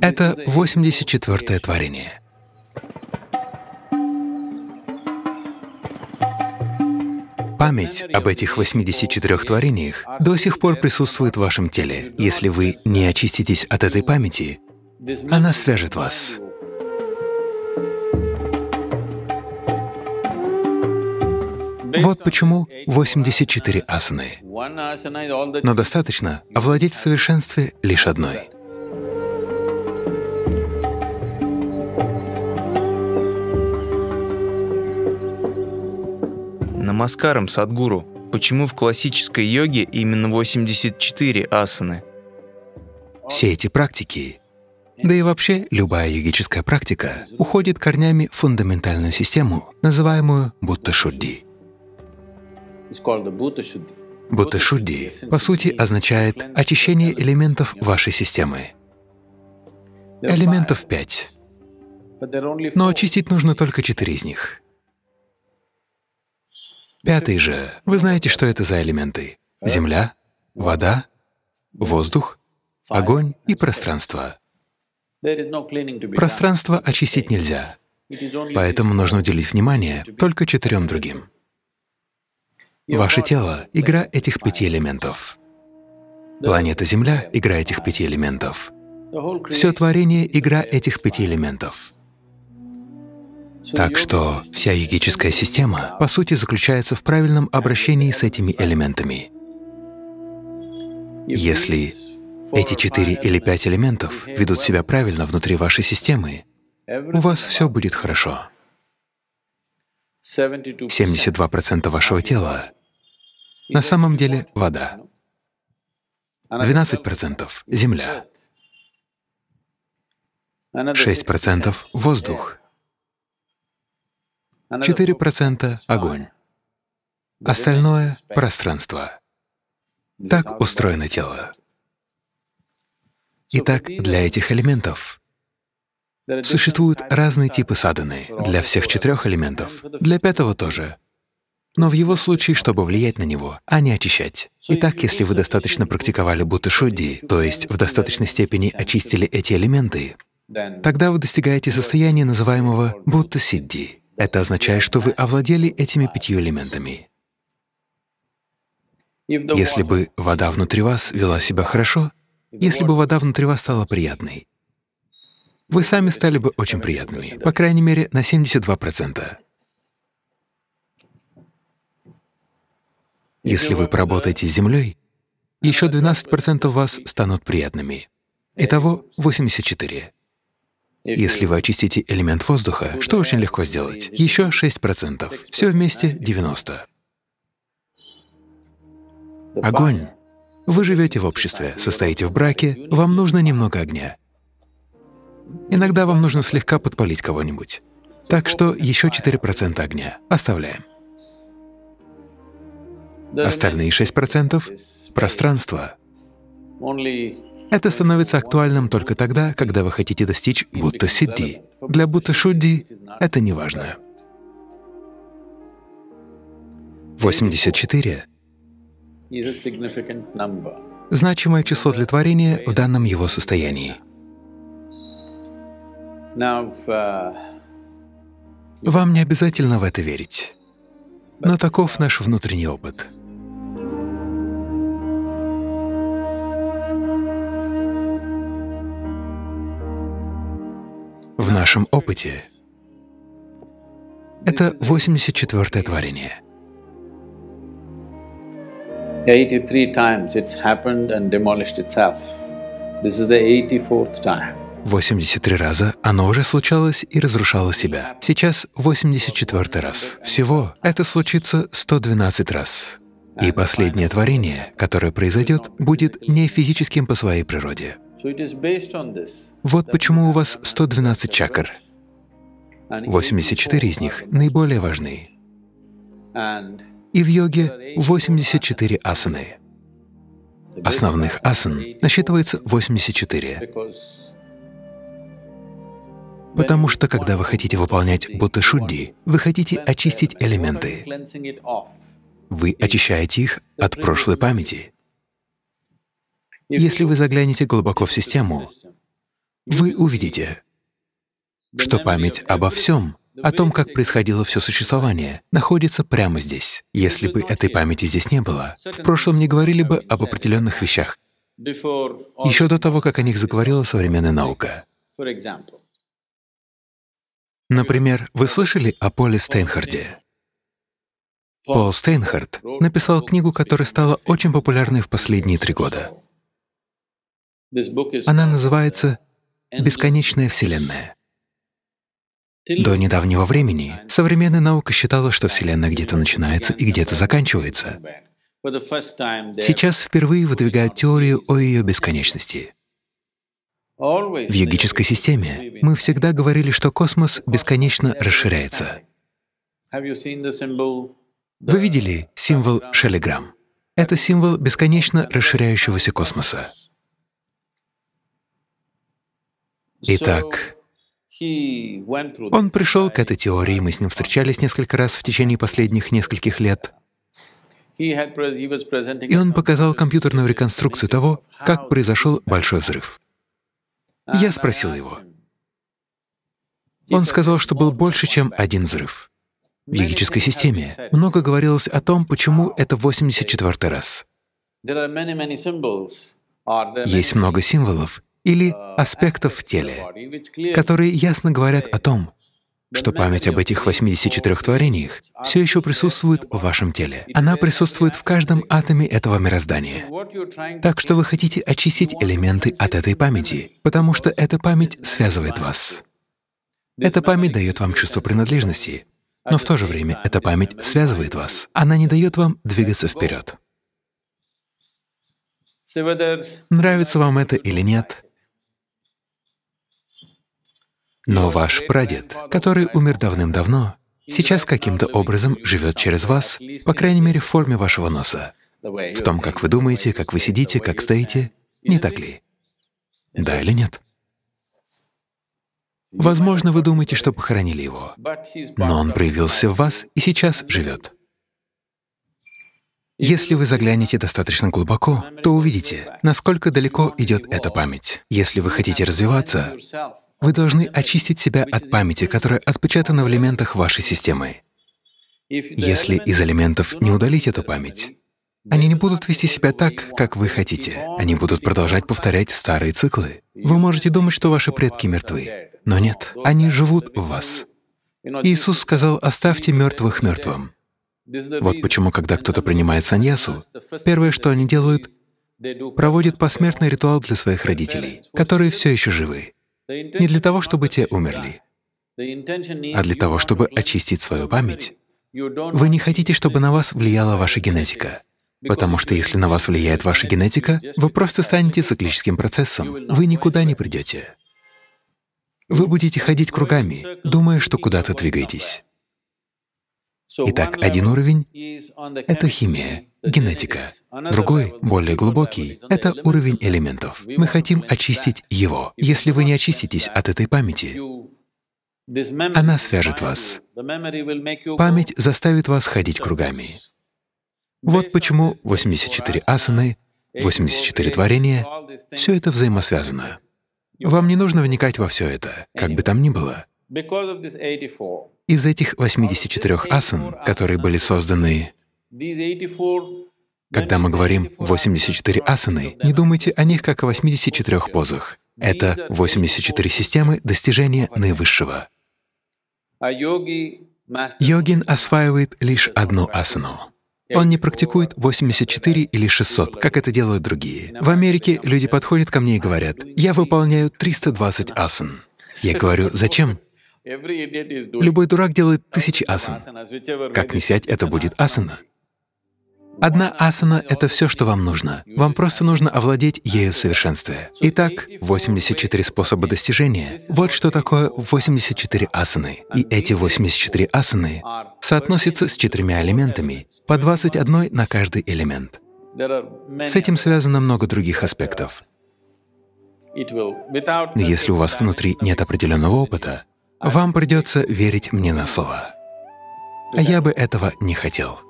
Это 84-е творение. Память об этих 84 творениях до сих пор присутствует в вашем теле. Если вы не очиститесь от этой памяти, она свяжет вас. Вот почему 84 асаны. Но достаточно овладеть в совершенстве лишь одной. Намаскарам, Садгуру, почему в классической йоге именно 84 асаны? Все эти практики, да и вообще любая йогическая практика уходит корнями в фундаментальную систему, называемую Будда-шудди. Будда-шудди, по сути, означает очищение элементов вашей системы. Элементов пять. Но очистить нужно только четыре из них. Пятый же, вы знаете, что это за элементы? Земля, вода, воздух, огонь и пространство. Пространство очистить нельзя, поэтому нужно уделить внимание только четырем другим. Ваше тело — игра этих пяти элементов. Планета Земля — игра этих пяти элементов. Все творение — игра этих пяти элементов. Так что вся йогическая система, по сути, заключается в правильном обращении с этими элементами. Если эти четыре или пять элементов ведут себя правильно внутри вашей системы, у вас все будет хорошо. 72% вашего тела на самом деле вода, 12% — земля, 6% — воздух, 4% — огонь. Остальное — пространство. Так устроено тело. Итак, для этих элементов существуют разные типы саданы, для всех четырех элементов, для пятого тоже. Но в его случае, чтобы влиять на него, а не очищать. Итак, если вы достаточно практиковали Будды-шодди, то есть в достаточной степени очистили эти элементы, тогда вы достигаете состояния, называемого Будда-сидди. Это означает, что вы овладели этими пятью элементами. Если бы вода внутри вас вела себя хорошо, если бы вода внутри вас стала приятной, вы сами стали бы очень приятными, по крайней мере, на 72%. Если вы поработаете с Землей, еще 12% вас станут приятными. Итого 84. Если вы очистите элемент воздуха, что очень легко сделать, еще 6%, все вместе 90%. Огонь. Вы живете в обществе, состоите в браке, вам нужно немного огня. Иногда вам нужно слегка подпалить кого-нибудь. Так что еще 4% огня оставляем. Остальные 6% — пространство. Это становится актуальным только тогда, когда вы хотите достичь Будда сиди. Для Будда Шудди это не важно. 84 — значимое число для творения в данном его состоянии. Вам не обязательно в это верить, но таков наш внутренний опыт. в нашем опыте. Это 84-е творение. 83 times This is the 84th time. 83 раза оно уже случалось и разрушало себя. Сейчас 84 раз. Всего это случится 112 раз. И последнее творение, которое произойдет, будет не физическим по своей природе. Вот почему у вас 112 чакр. 84 из них наиболее важны. И в йоге 84 асаны. Основных асан насчитывается 84. Потому что, когда вы хотите выполнять будда-шудди, вы хотите очистить элементы. Вы очищаете их от прошлой памяти, если вы заглянете глубоко в систему, вы увидите, что память обо всем, о том, как происходило все существование, находится прямо здесь. Если бы этой памяти здесь не было, в прошлом не говорили бы об определенных вещах, еще до того, как о них заговорила современная наука. Например, вы слышали о Поле Стейнхарде? Пол Стейнхард написал книгу, которая стала очень популярной в последние три года. Она называется «Бесконечная Вселенная». До недавнего времени современная наука считала, что Вселенная где-то начинается и где-то заканчивается. Сейчас впервые выдвигают теорию о ее бесконечности. В йогической системе мы всегда говорили, что космос бесконечно расширяется. Вы видели символ шелеграм? Это символ бесконечно расширяющегося космоса. Итак, он пришел к этой теории, мы с ним встречались несколько раз в течение последних нескольких лет. И он показал компьютерную реконструкцию того, как произошел Большой взрыв. Я спросил его. Он сказал, что был больше, чем один взрыв. В йогической системе много говорилось о том, почему это 84 й раз. Есть много символов, или а, а, аспектов в теле, которые ясно говорят о том, что память об этих 84 творениях все еще присутствует в вашем теле. Она присутствует в каждом атоме этого мироздания. Так что вы хотите очистить элементы от этой памяти, потому что эта память связывает вас. Эта память дает вам чувство принадлежности, но в то же время эта память связывает вас. Она не дает вам двигаться вперед. Нравится вам это или нет, но ваш прадед, который умер давным-давно, сейчас каким-то образом живет через вас, по крайней мере, в форме вашего носа, в том, как вы думаете, как вы сидите, как стоите, не так ли? Да или нет? Возможно, вы думаете, что похоронили его, но он проявился в вас и сейчас живет. Если вы заглянете достаточно глубоко, то увидите, насколько далеко идет эта память. Если вы хотите развиваться, вы должны очистить себя от памяти, которая отпечатана в элементах вашей системы. Если из элементов не удалить эту память, они не будут вести себя так, как вы хотите. Они будут продолжать повторять старые циклы. Вы можете думать, что ваши предки мертвы, но нет, они живут в вас. Иисус сказал, «Оставьте мертвых мертвым». Вот почему, когда кто-то принимает саньясу, первое, что они делают, проводят посмертный ритуал для своих родителей, которые все еще живы не для того, чтобы те умерли, а для того, чтобы очистить свою память. Вы не хотите, чтобы на вас влияла ваша генетика. Потому что если на вас влияет ваша генетика, вы просто станете циклическим процессом, вы никуда не придете. Вы будете ходить кругами, думая, что куда-то двигаетесь. Итак, один уровень — это химия, генетика. Другой, более глубокий, — это уровень элементов. Мы хотим очистить его. Если вы не очиститесь от этой памяти, она свяжет вас. Память заставит вас ходить кругами. Вот почему 84 асаны, 84 творения — все это взаимосвязано. Вам не нужно вникать во все это, как бы там ни было. Из этих 84 асан, которые были созданы когда мы говорим «84 асаны», не думайте о них как о 84 позах. Это 84 системы достижения наивысшего. А Йогин осваивает лишь одну асану. Он не практикует 84 или 600, как это делают другие. В Америке люди подходят ко мне и говорят, «Я выполняю 320 асан». Я говорю, «Зачем?» Любой дурак делает тысячи асан. Как не сядь, это будет асана. Одна асана — это все, что вам нужно. Вам просто нужно овладеть ею в совершенстве. Итак, 84 способа достижения — вот что такое 84 асаны. И эти 84 асаны соотносятся с четырьмя элементами, по 21 на каждый элемент. С этим связано много других аспектов. Но если у вас внутри нет определенного опыта, вам придется верить мне на слово. А я бы этого не хотел.